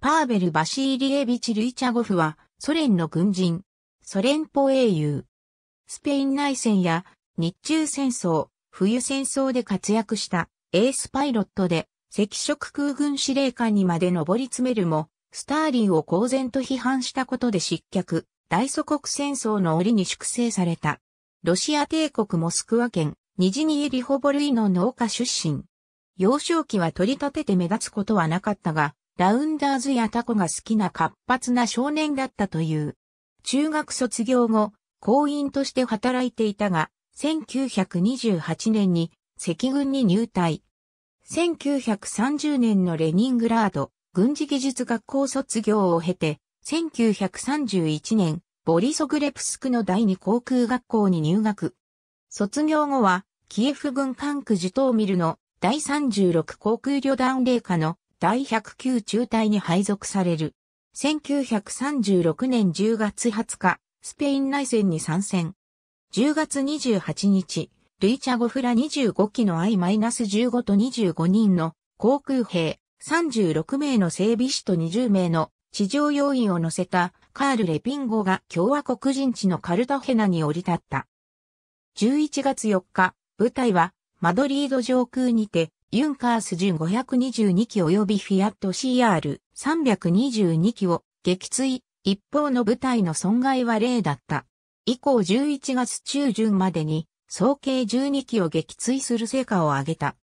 パーベル・バシーリエビチ・ルイチャゴフは、ソ連の軍人、ソ連邦英雄。スペイン内戦や日中戦争、冬戦争で活躍したエースパイロットで赤色空軍司令官にまで上り詰めるも、スターリンを公然と批判したことで失脚、大祖国戦争の折に粛清された。ロシア帝国モスクワ県、ニジニエリホボルイの農家出身。幼少期は取り立てて目立つことはなかったが、ラウンダーズやタコが好きな活発な少年だったという。中学卒業後、行員として働いていたが、1928年に赤軍に入隊。1930年のレニングラード軍事技術学校卒業を経て、1931年、ボリソグレプスクの第二航空学校に入学。卒業後は、キエフ軍管区ジュトーミルの第36航空旅団霊下の第109中隊に配属される。1936年10月20日、スペイン内戦に参戦。10月28日、ルイチャゴフラ25機の I-15 と25人の航空兵36名の整備士と20名の地上要員を乗せたカール・レピンゴが共和国人地のカルタヘナに降り立った。11月4日、部隊はマドリード上空にてユンカース準522機及びフィアット CR322 機を撃墜、一方の部隊の損害は0だった。以降11月中旬までに総計12機を撃墜する成果を上げた。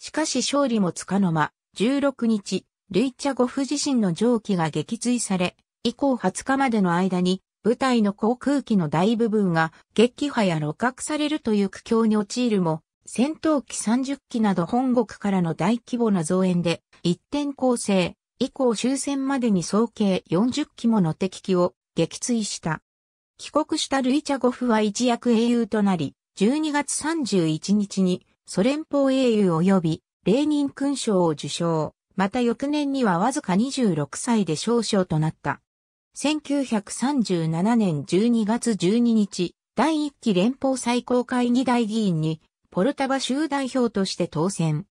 しかし勝利もつかの間、16日、ルイチャゴフ自身の蒸気が撃墜され、以降20日までの間に部隊の航空機の大部分が撃破や露獲されるという苦境に陥るも、戦闘機30機など本国からの大規模な増援で、一点構成、以降終戦までに総計40機もの敵機を撃墜した。帰国したルイチャゴフは一躍英雄となり、12月31日にソ連邦英雄及びレーニン勲章を受賞。また翌年にはわずか26歳で少将となった。1937年12月12日、第1期連邦最高会議大議員にポルタバ州代表として当選。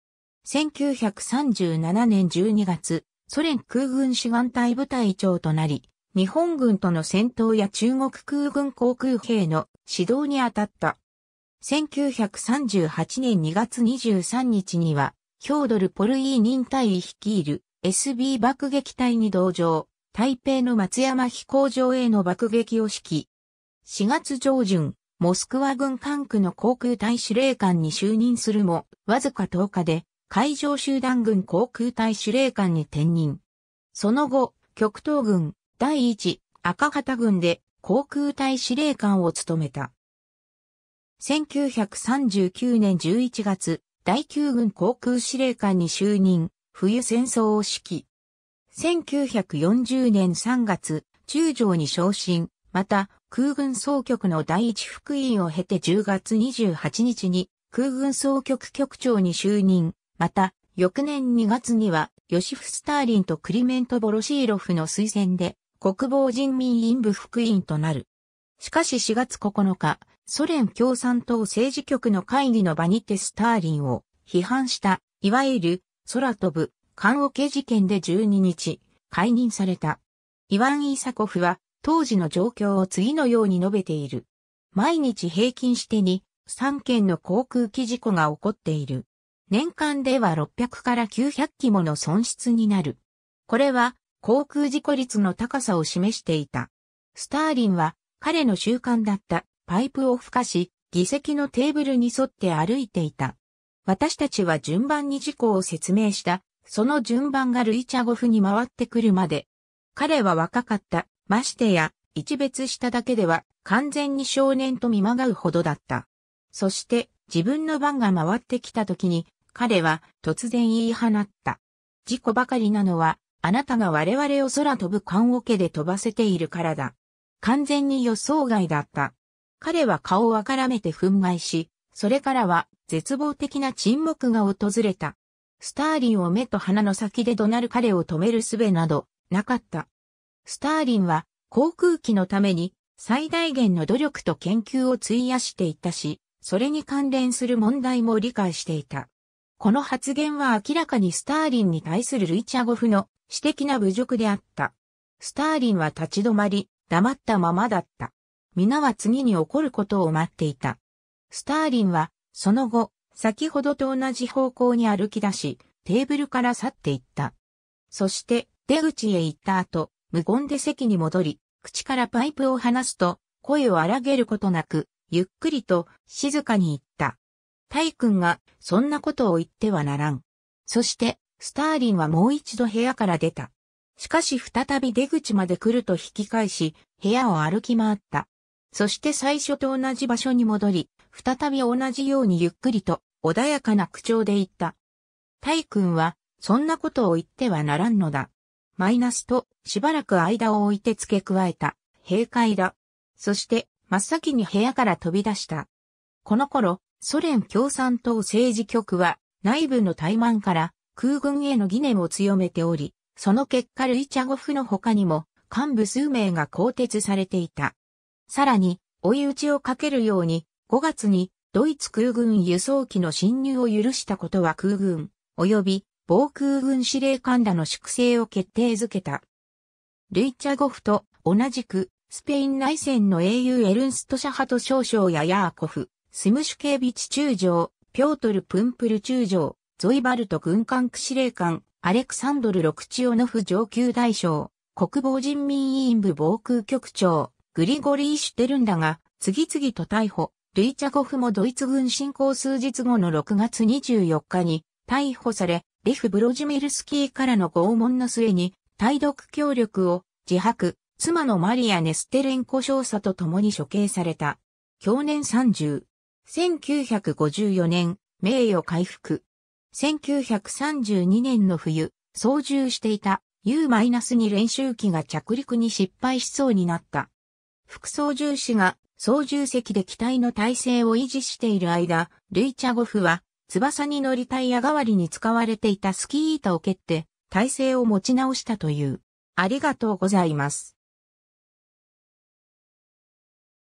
1937年12月、ソ連空軍志願隊部隊長となり、日本軍との戦闘や中国空軍航空兵の指導に当たった。1938年2月23日には、ヒョードル・ポルイー忍隊率いる SB 爆撃隊に同乗、台北の松山飛行場への爆撃を指揮。4月上旬、モスクワ軍管区の航空隊司令官に就任するも、わずか10日で海上集団軍航空隊司令官に転任。その後、極東軍第一、赤旗軍で航空隊司令官を務めた。1939年11月、第9軍航空司令官に就任、冬戦争を指揮。1940年3月、中将に昇進、また、空軍総局の第一副委員を経て10月28日に空軍総局局長に就任。また、翌年2月には、ヨシフ・スターリンとクリメント・ボロシーロフの推薦で、国防人民委員部副委員となる。しかし4月9日、ソ連共産党政治局の会議の場にてスターリンを批判した、いわゆる空飛ぶ、缶オケ事件で12日、解任された。イワン・イーサコフは当時の状況を次のように述べている。毎日平均して2、3件の航空機事故が起こっている。年間では600から900機もの損失になる。これは航空事故率の高さを示していた。スターリンは彼の習慣だったパイプを吹かし、議席のテーブルに沿って歩いていた。私たちは順番に事故を説明した。その順番がルイチャゴフに回ってくるまで。彼は若かった。ましてや、一別しただけでは完全に少年と見まがうほどだった。そして自分の番が回ってきた時に彼は突然言い放った。事故ばかりなのはあなたが我々を空飛ぶ缶桶で飛ばせているからだ。完全に予想外だった。彼は顔をわからめて憤慨し、それからは絶望的な沈黙が訪れた。スターリンを目と鼻の先で怒鳴る彼を止める術などなかった。スターリンは航空機のために最大限の努力と研究を費やしていたし、それに関連する問題も理解していた。この発言は明らかにスターリンに対するルイチャゴフの私的な侮辱であった。スターリンは立ち止まり、黙ったままだった。皆は次に起こることを待っていた。スターリンは、その後、先ほどと同じ方向に歩き出し、テーブルから去っていった。そして、出口へ行った後、無言で席に戻り、口からパイプを離すと、声を荒げることなく、ゆっくりと静かに言った。タイ君がそんなことを言ってはならん。そして、スターリンはもう一度部屋から出た。しかし再び出口まで来ると引き返し、部屋を歩き回った。そして最初と同じ場所に戻り、再び同じようにゆっくりと穏やかな口調で言った。タイ君は、そんなことを言ってはならんのだ。マイナスとしばらく間を置いて付け加えた、閉会だ。そして、真っ先に部屋から飛び出した。この頃、ソ連共産党政治局は内部の怠慢から空軍への疑念を強めており、その結果ルイチャゴフの他にも幹部数名が更迭されていた。さらに、追い打ちをかけるように、5月にドイツ空軍輸送機の侵入を許したことは空軍、及び防空軍司令官らの粛清を決定づけた。ルイチャゴフと同じく、スペイン内戦の英雄エルンスト・シャハト少将やヤーコフ、スムシュケービチ中将、ピョートル・プンプル中将、ゾイバルト軍管区司令官、アレクサンドル・ロクチオノフ上級大将、国防人民委員部防空局長、グリゴリー・シュテルンらが、次々と逮捕、ルイチャゴフもドイツ軍侵攻数日後の6月24日に逮捕され、リフ・ブロジミルスキーからの拷問の末に、対独協力を自白、妻のマリア・ネステレンコ少佐と共に処刑された。去年30。1954年、名誉回復。1932年の冬、操縦していた U-2 練習機が着陸に失敗しそうになった。副操縦士が操縦席で機体の体制を維持している間、ルイチャゴフは翼に乗りタイヤ代わりに使われていたスキー板を蹴って体勢を持ち直したという。ありがとうございます。